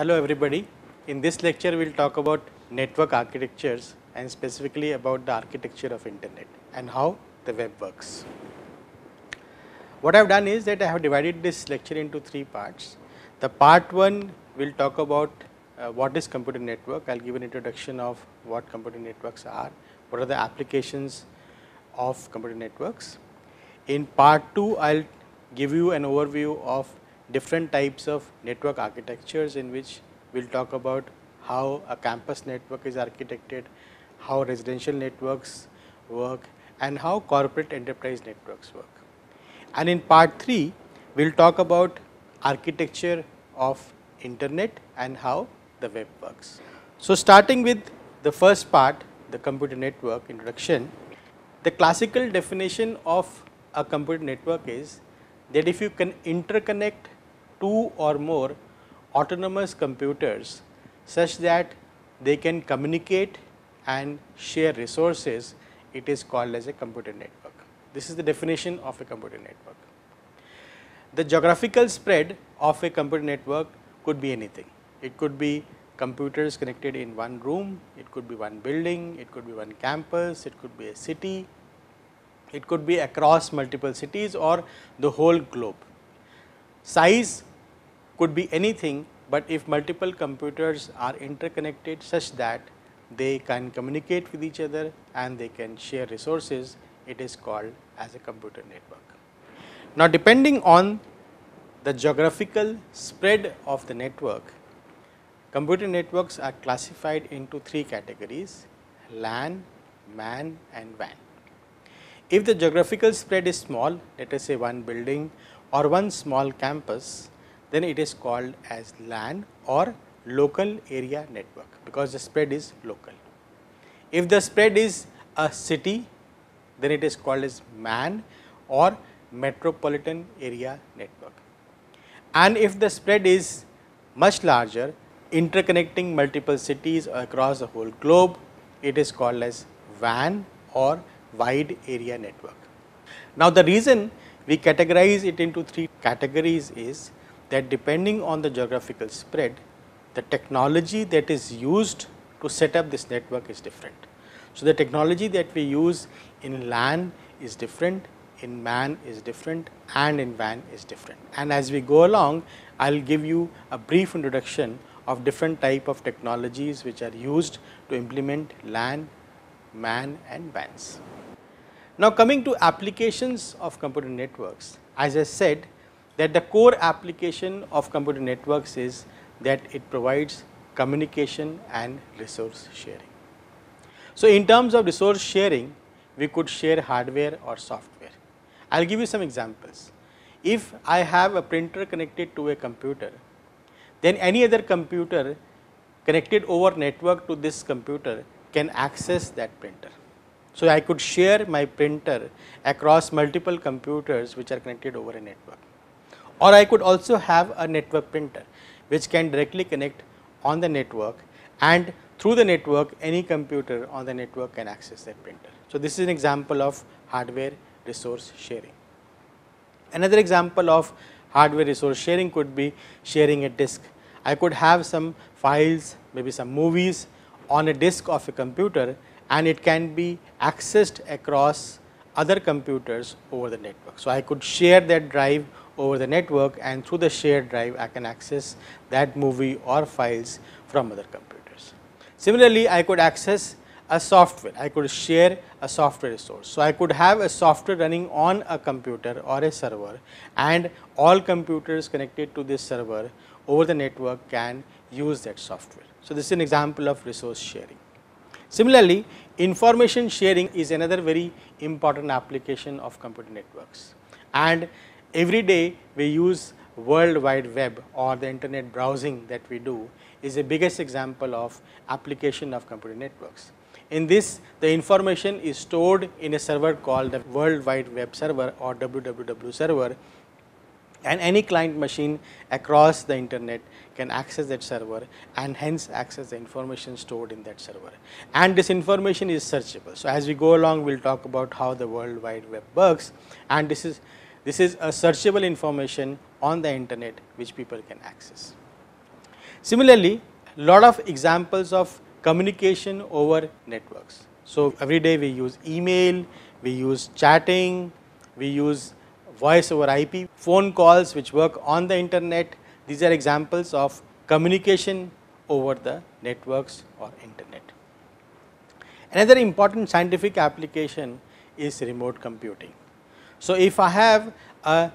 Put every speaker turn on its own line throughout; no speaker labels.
Hello everybody. In this lecture we will talk about network architectures and specifically about the architecture of internet and how the web works. What I have done is that I have divided this lecture into three parts. The part 1 will talk about uh, what is computer network. I will give an introduction of what computer networks are, what are the applications of computer networks. In part 2 I will give you an overview of different types of network architectures in which we'll talk about how a campus network is architected, how residential networks work and how corporate enterprise networks work. And in part 3, we'll talk about architecture of internet and how the web works. So starting with the first part, the computer network introduction, the classical definition of a computer network is that if you can interconnect two or more autonomous computers such that they can communicate and share resources, it is called as a computer network. This is the definition of a computer network. The geographical spread of a computer network could be anything. It could be computers connected in one room, it could be one building, it could be one campus, it could be a city, it could be across multiple cities or the whole globe. Size could be anything, but if multiple computers are interconnected such that they can communicate with each other and they can share resources, it is called as a computer network. Now, depending on the geographical spread of the network, computer networks are classified into three categories LAN, MAN and WAN. If the geographical spread is small, let us say one building or one small campus, then it is called as LAN or local area network because the spread is local. If the spread is a city, then it is called as MAN or metropolitan area network. And if the spread is much larger, interconnecting multiple cities across the whole globe, it is called as WAN or wide area network. Now, the reason we categorize it into three categories is that depending on the geographical spread, the technology that is used to set up this network is different. So, the technology that we use in LAN is different, in MAN is different and in VAN is different. And as we go along, I will give you a brief introduction of different type of technologies which are used to implement LAN, MAN and VANs. Now coming to applications of computer networks, as I said that the core application of computer networks is that it provides communication and resource sharing. So, in terms of resource sharing, we could share hardware or software. I will give you some examples. If I have a printer connected to a computer, then any other computer connected over network to this computer can access that printer. So, I could share my printer across multiple computers which are connected over a network or I could also have a network printer which can directly connect on the network and through the network any computer on the network can access that printer. So, this is an example of hardware resource sharing. Another example of hardware resource sharing could be sharing a disk. I could have some files maybe some movies on a disk of a computer and it can be accessed across other computers over the network. So, I could share that drive over the network and through the shared drive I can access that movie or files from other computers. Similarly, I could access a software, I could share a software resource. So, I could have a software running on a computer or a server and all computers connected to this server over the network can use that software. So, this is an example of resource sharing. Similarly, information sharing is another very important application of computer networks and every day we use World Wide Web or the internet browsing that we do is the biggest example of application of computer networks. In this, the information is stored in a server called the World Wide Web Server or WWW server and any client machine across the internet can access that server and hence access the information stored in that server and this information is searchable. So, as we go along we will talk about how the world wide web works and this is this is a searchable information on the internet which people can access. Similarly, lot of examples of communication over networks. So, every day we use email, we use chatting, we use voice over IP, phone calls which work on the internet. These are examples of communication over the networks or internet. Another important scientific application is remote computing. So, if I have a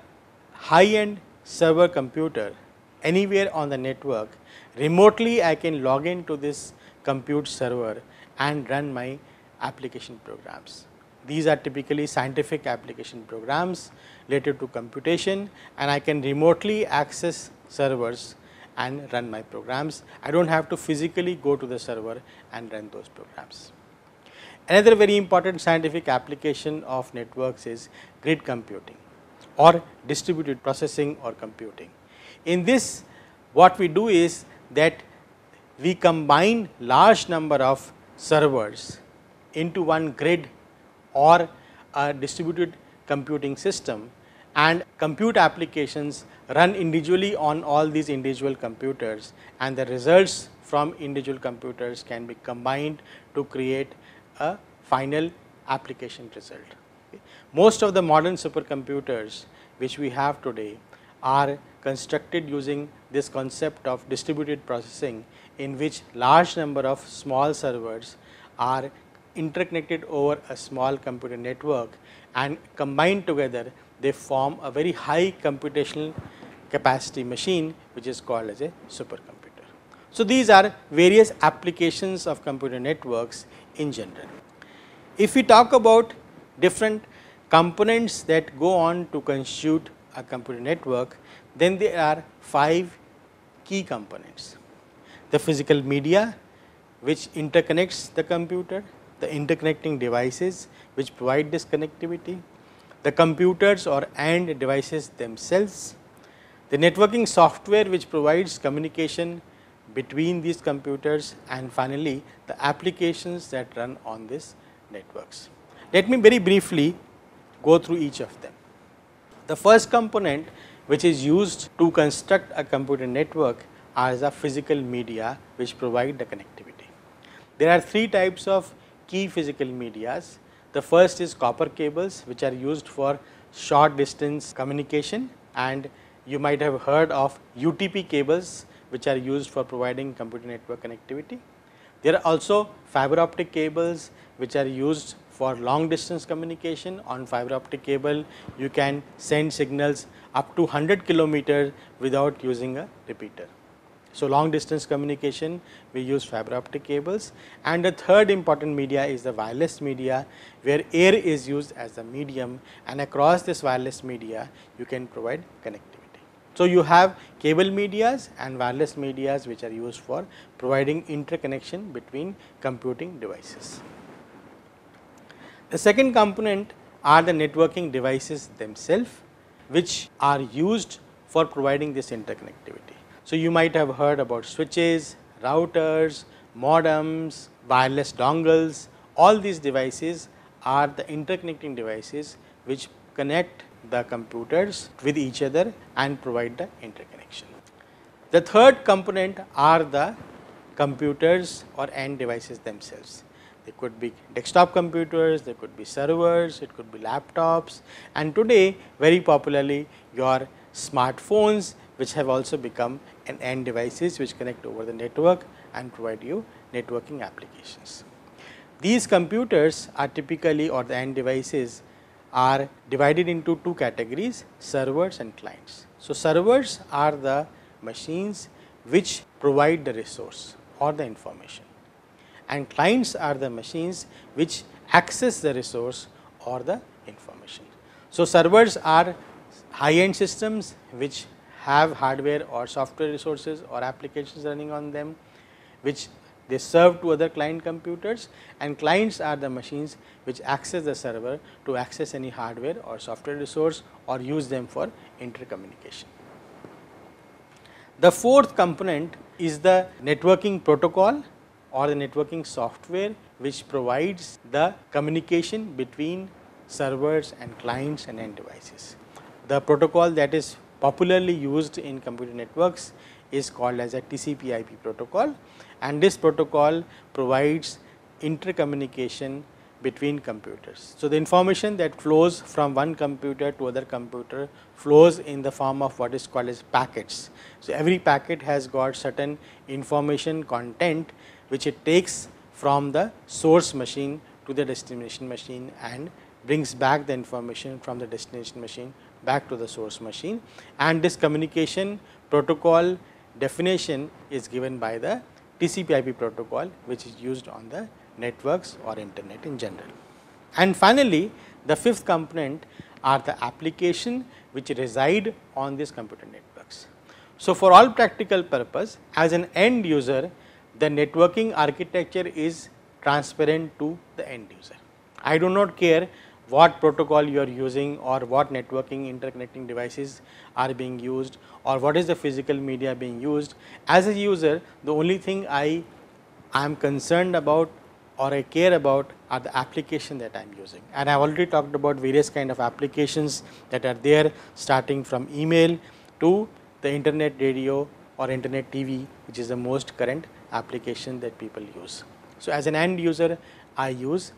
high end server computer anywhere on the network, remotely I can log into this compute server and run my application programs. These are typically scientific application programs related to computation and I can remotely access servers and run my programs. I do not have to physically go to the server and run those programs. Another very important scientific application of networks is grid computing or distributed processing or computing. In this what we do is that we combine large number of servers into one grid or a distributed computing system and compute applications run individually on all these individual computers and the results from individual computers can be combined to create a final application result. Most of the modern supercomputers which we have today are constructed using this concept of distributed processing in which large number of small servers are interconnected over a small computer network and combined together they form a very high computational capacity machine which is called as a supercomputer. So, these are various applications of computer networks in general. If we talk about different components that go on to constitute a computer network, then there are five key components. The physical media which interconnects the computer, the interconnecting devices which provide this connectivity, the computers or and devices themselves, the networking software which provides communication between these computers and finally, the applications that run on these networks. Let me very briefly go through each of them. The first component which is used to construct a computer network are the physical media which provide the connectivity. There are three types of key physical medias. The first is copper cables which are used for short distance communication and you might have heard of UTP cables which are used for providing computer network connectivity. There are also fiber optic cables which are used for long distance communication on fiber optic cable you can send signals up to 100 kilometers without using a repeater. So, long distance communication we use fiber optic cables and the third important media is the wireless media where air is used as the medium and across this wireless media you can provide connectivity. So, you have cable medias and wireless medias which are used for providing interconnection between computing devices. The second component are the networking devices themselves which are used for providing this interconnectivity. So, you might have heard about switches, routers, modems, wireless dongles all these devices are the interconnecting devices which connect the computers with each other and provide the interconnection. The third component are the computers or end devices themselves. They could be desktop computers, they could be servers, it could be laptops and today very popularly your smartphones which have also become an end devices which connect over the network and provide you networking applications. These computers are typically or the end devices are divided into two categories servers and clients. So, servers are the machines which provide the resource or the information and clients are the machines which access the resource or the information. So, servers are high end systems which have hardware or software resources or applications running on them which they serve to other client computers and clients are the machines which access the server to access any hardware or software resource or use them for intercommunication. The fourth component is the networking protocol or the networking software which provides the communication between servers and clients and end devices. The protocol that is popularly used in computer networks is called as a TCP IP protocol and this protocol provides intercommunication between computers. So, the information that flows from one computer to other computer flows in the form of what is called as packets. So, every packet has got certain information content which it takes from the source machine to the destination machine and brings back the information from the destination machine back to the source machine and this communication protocol definition is given by the TCP IP protocol which is used on the networks or internet in general. And finally, the fifth component are the application which reside on these computer networks. So, for all practical purpose as an end user the networking architecture is transparent to the end user. I do not care what protocol you are using or what networking interconnecting devices are being used or what is the physical media being used. As a user, the only thing I, I am concerned about or I care about are the application that I am using. And I have already talked about various kind of applications that are there starting from email to the internet radio or internet TV which is the most current application that people use. So, as an end user I use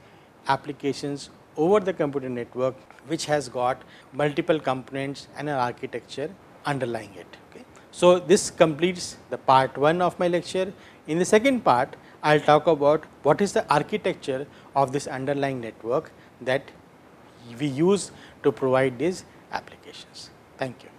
applications over the computer network which has got multiple components and an architecture underlying it. Okay. So, this completes the part 1 of my lecture. In the second part, I will talk about what is the architecture of this underlying network that we use to provide these applications. Thank you.